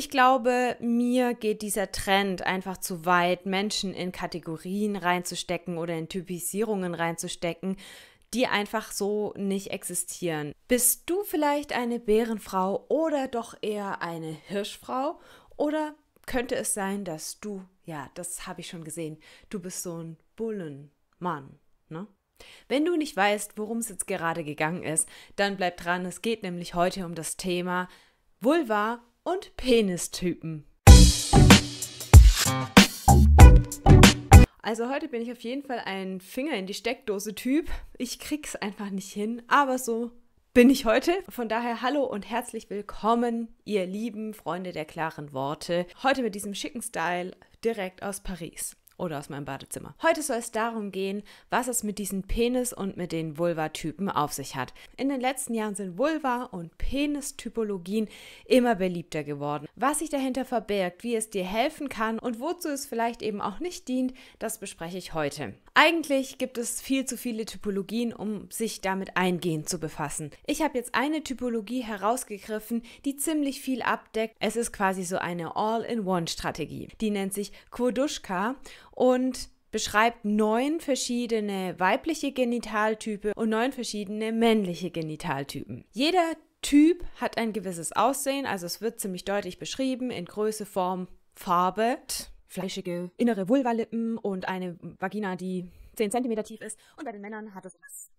Ich glaube, mir geht dieser Trend einfach zu weit, Menschen in Kategorien reinzustecken oder in Typisierungen reinzustecken, die einfach so nicht existieren. Bist du vielleicht eine Bärenfrau oder doch eher eine Hirschfrau? Oder könnte es sein, dass du, ja, das habe ich schon gesehen, du bist so ein Bullenmann, ne? Wenn du nicht weißt, worum es jetzt gerade gegangen ist, dann bleib dran. Es geht nämlich heute um das Thema Vulva und Penistypen. Also heute bin ich auf jeden Fall ein Finger in die Steckdose Typ. Ich krieg's einfach nicht hin, aber so bin ich heute. Von daher hallo und herzlich willkommen, ihr lieben Freunde der klaren Worte. Heute mit diesem schicken Style direkt aus Paris oder aus meinem Badezimmer. Heute soll es darum gehen, was es mit diesen Penis- und mit den Vulva-Typen auf sich hat. In den letzten Jahren sind Vulva- und Penis-Typologien immer beliebter geworden. Was sich dahinter verbirgt, wie es dir helfen kann und wozu es vielleicht eben auch nicht dient, das bespreche ich heute. Eigentlich gibt es viel zu viele Typologien, um sich damit eingehend zu befassen. Ich habe jetzt eine Typologie herausgegriffen, die ziemlich viel abdeckt. Es ist quasi so eine All-in-One-Strategie. Die nennt sich Kurduschka und beschreibt neun verschiedene weibliche Genitaltypen und neun verschiedene männliche Genitaltypen. Jeder Typ hat ein gewisses Aussehen, also es wird ziemlich deutlich beschrieben in Größe, Form, Farbe fleischige innere Vulvalippen und eine Vagina, die 10 cm tief ist. Und bei den Männern hat es,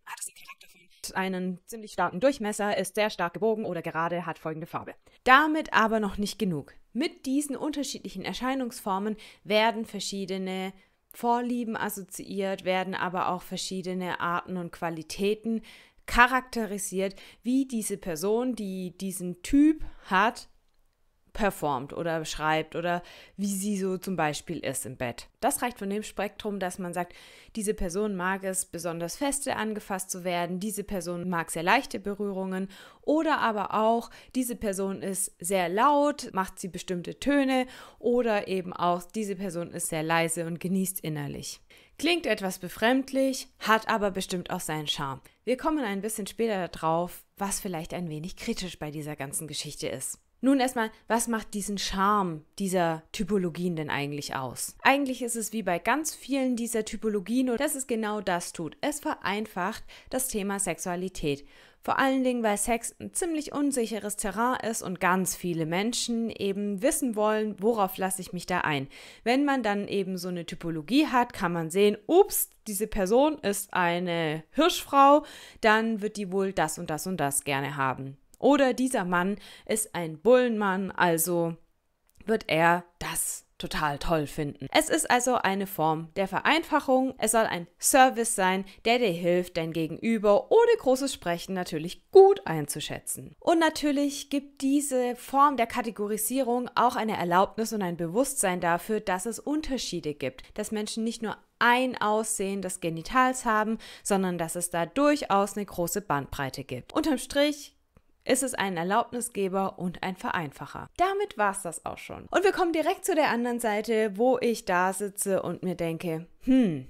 hat es einen ziemlich starken Durchmesser, ist sehr stark gebogen oder gerade, hat folgende Farbe. Damit aber noch nicht genug. Mit diesen unterschiedlichen Erscheinungsformen werden verschiedene Vorlieben assoziiert, werden aber auch verschiedene Arten und Qualitäten charakterisiert, wie diese Person, die diesen Typ hat, performt oder schreibt oder wie sie so zum Beispiel ist im Bett. Das reicht von dem Spektrum, dass man sagt, diese Person mag es, besonders feste angefasst zu werden, diese Person mag sehr leichte Berührungen oder aber auch, diese Person ist sehr laut, macht sie bestimmte Töne oder eben auch, diese Person ist sehr leise und genießt innerlich. Klingt etwas befremdlich, hat aber bestimmt auch seinen Charme. Wir kommen ein bisschen später darauf, was vielleicht ein wenig kritisch bei dieser ganzen Geschichte ist. Nun erstmal, was macht diesen Charme dieser Typologien denn eigentlich aus? Eigentlich ist es wie bei ganz vielen dieser Typologien, dass es genau das tut. Es vereinfacht das Thema Sexualität. Vor allen Dingen, weil Sex ein ziemlich unsicheres Terrain ist und ganz viele Menschen eben wissen wollen, worauf lasse ich mich da ein. Wenn man dann eben so eine Typologie hat, kann man sehen, ups, diese Person ist eine Hirschfrau, dann wird die wohl das und das und das gerne haben. Oder dieser Mann ist ein Bullenmann, also wird er das total toll finden. Es ist also eine Form der Vereinfachung. Es soll ein Service sein, der dir hilft, dein Gegenüber ohne großes Sprechen natürlich gut einzuschätzen. Und natürlich gibt diese Form der Kategorisierung auch eine Erlaubnis und ein Bewusstsein dafür, dass es Unterschiede gibt, dass Menschen nicht nur ein Aussehen des Genitals haben, sondern dass es da durchaus eine große Bandbreite gibt. Unterm Strich ist es ein Erlaubnisgeber und ein Vereinfacher. Damit war es das auch schon. Und wir kommen direkt zu der anderen Seite, wo ich da sitze und mir denke, hm,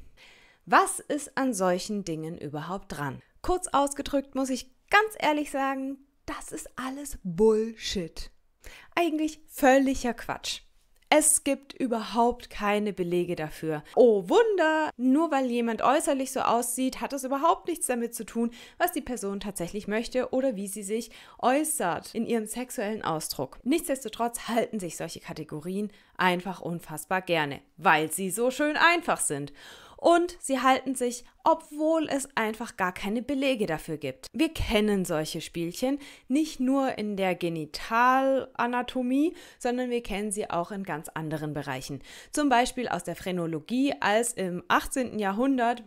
was ist an solchen Dingen überhaupt dran? Kurz ausgedrückt muss ich ganz ehrlich sagen, das ist alles Bullshit. Eigentlich völliger Quatsch. Es gibt überhaupt keine Belege dafür. Oh Wunder, nur weil jemand äußerlich so aussieht, hat das überhaupt nichts damit zu tun, was die Person tatsächlich möchte oder wie sie sich äußert in ihrem sexuellen Ausdruck. Nichtsdestotrotz halten sich solche Kategorien einfach unfassbar gerne, weil sie so schön einfach sind und sie halten sich, obwohl es einfach gar keine Belege dafür gibt. Wir kennen solche Spielchen nicht nur in der Genitalanatomie, sondern wir kennen sie auch in ganz anderen Bereichen. Zum Beispiel aus der Phrenologie, als im 18. Jahrhundert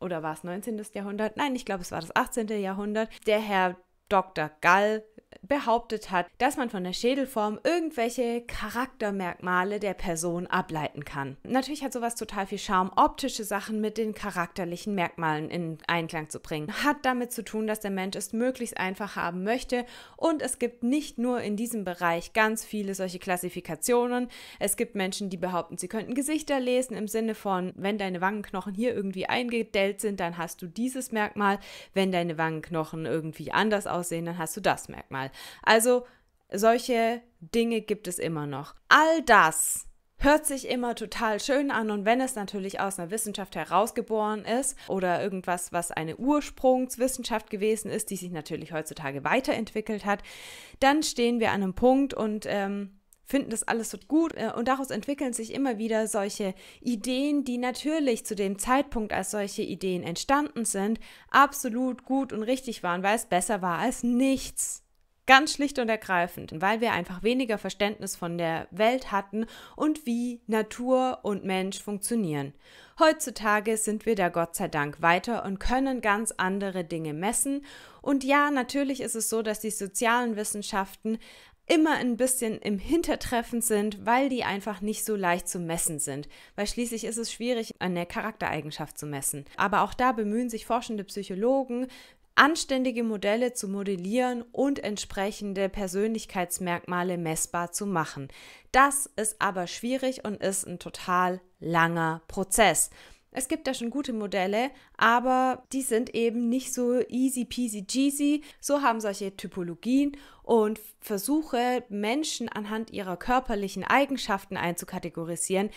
oder war es 19. Jahrhundert? Nein, ich glaube, es war das 18. Jahrhundert. Der Herr Dr. Gall behauptet hat, dass man von der Schädelform irgendwelche Charaktermerkmale der Person ableiten kann. Natürlich hat sowas total viel Charme, optische Sachen mit den charakterlichen Merkmalen in Einklang zu bringen. Hat damit zu tun, dass der Mensch es möglichst einfach haben möchte und es gibt nicht nur in diesem Bereich ganz viele solche Klassifikationen. Es gibt Menschen, die behaupten, sie könnten Gesichter lesen im Sinne von, wenn deine Wangenknochen hier irgendwie eingedellt sind, dann hast du dieses Merkmal. Wenn deine Wangenknochen irgendwie anders aussehen, dann hast du das Merkmal. Also solche Dinge gibt es immer noch. All das hört sich immer total schön an und wenn es natürlich aus einer Wissenschaft herausgeboren ist oder irgendwas, was eine Ursprungswissenschaft gewesen ist, die sich natürlich heutzutage weiterentwickelt hat, dann stehen wir an einem Punkt und ähm, finden das alles so gut äh, und daraus entwickeln sich immer wieder solche Ideen, die natürlich zu dem Zeitpunkt, als solche Ideen entstanden sind, absolut gut und richtig waren, weil es besser war als nichts. Ganz schlicht und ergreifend, weil wir einfach weniger Verständnis von der Welt hatten und wie Natur und Mensch funktionieren. Heutzutage sind wir da Gott sei Dank weiter und können ganz andere Dinge messen. Und ja, natürlich ist es so, dass die sozialen Wissenschaften immer ein bisschen im Hintertreffen sind, weil die einfach nicht so leicht zu messen sind. Weil schließlich ist es schwierig, eine Charaktereigenschaft zu messen. Aber auch da bemühen sich forschende Psychologen, anständige Modelle zu modellieren und entsprechende Persönlichkeitsmerkmale messbar zu machen. Das ist aber schwierig und ist ein total langer Prozess. Es gibt da schon gute Modelle, aber die sind eben nicht so easy peasy cheesy. So haben solche Typologien und Versuche, Menschen anhand ihrer körperlichen Eigenschaften einzukategorisieren,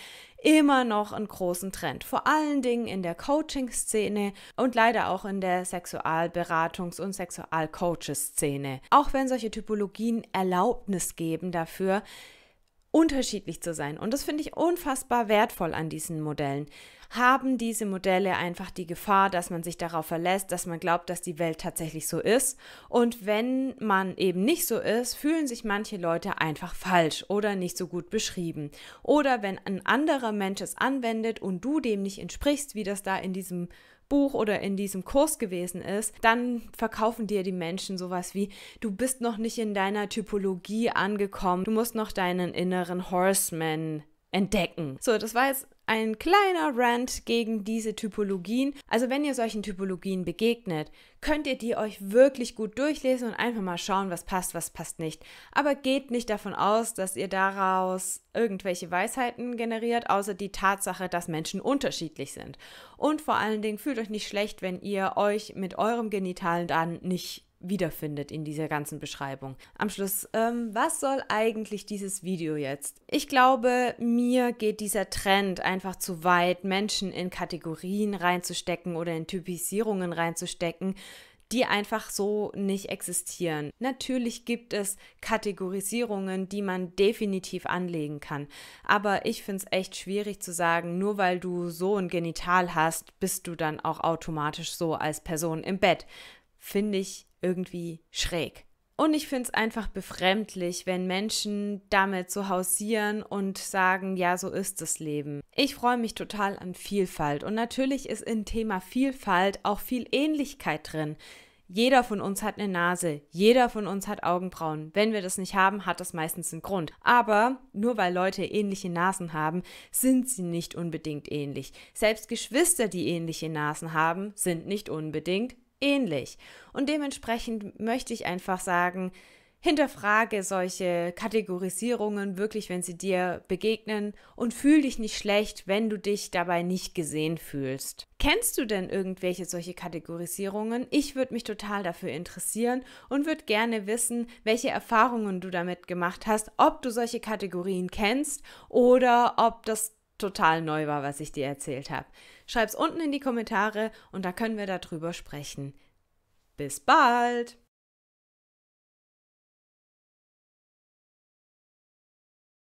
immer noch einen großen Trend. Vor allen Dingen in der Coaching-Szene und leider auch in der Sexualberatungs- und Sexualcoaches-Szene. Auch wenn solche Typologien Erlaubnis geben dafür, unterschiedlich zu sein. Und das finde ich unfassbar wertvoll an diesen Modellen. Haben diese Modelle einfach die Gefahr, dass man sich darauf verlässt, dass man glaubt, dass die Welt tatsächlich so ist. Und wenn man eben nicht so ist, fühlen sich manche Leute einfach falsch oder nicht so gut beschrieben. Oder wenn ein anderer Mensch es anwendet und du dem nicht entsprichst, wie das da in diesem Buch oder in diesem Kurs gewesen ist, dann verkaufen dir die Menschen sowas wie, du bist noch nicht in deiner Typologie angekommen, du musst noch deinen inneren Horseman entdecken. So, das war jetzt ein kleiner Rant gegen diese Typologien. Also wenn ihr solchen Typologien begegnet, könnt ihr die euch wirklich gut durchlesen und einfach mal schauen, was passt, was passt nicht. Aber geht nicht davon aus, dass ihr daraus irgendwelche Weisheiten generiert, außer die Tatsache, dass Menschen unterschiedlich sind. Und vor allen Dingen fühlt euch nicht schlecht, wenn ihr euch mit eurem genitalen dann nicht wiederfindet in dieser ganzen Beschreibung. Am Schluss, ähm, was soll eigentlich dieses Video jetzt? Ich glaube, mir geht dieser Trend einfach zu weit, Menschen in Kategorien reinzustecken oder in Typisierungen reinzustecken die einfach so nicht existieren. Natürlich gibt es Kategorisierungen, die man definitiv anlegen kann, aber ich finde es echt schwierig zu sagen, nur weil du so ein Genital hast, bist du dann auch automatisch so als Person im Bett finde ich irgendwie schräg. Und ich finde es einfach befremdlich, wenn Menschen damit so hausieren und sagen, ja, so ist das Leben. Ich freue mich total an Vielfalt. Und natürlich ist im Thema Vielfalt auch viel Ähnlichkeit drin. Jeder von uns hat eine Nase, jeder von uns hat Augenbrauen. Wenn wir das nicht haben, hat das meistens einen Grund. Aber nur weil Leute ähnliche Nasen haben, sind sie nicht unbedingt ähnlich. Selbst Geschwister, die ähnliche Nasen haben, sind nicht unbedingt ähnlich. Und dementsprechend möchte ich einfach sagen, hinterfrage solche Kategorisierungen wirklich, wenn sie dir begegnen und fühl dich nicht schlecht, wenn du dich dabei nicht gesehen fühlst. Kennst du denn irgendwelche solche Kategorisierungen? Ich würde mich total dafür interessieren und würde gerne wissen, welche Erfahrungen du damit gemacht hast, ob du solche Kategorien kennst oder ob das total neu war, was ich dir erzählt habe. Schreib's unten in die Kommentare und da können wir darüber sprechen. Bis bald!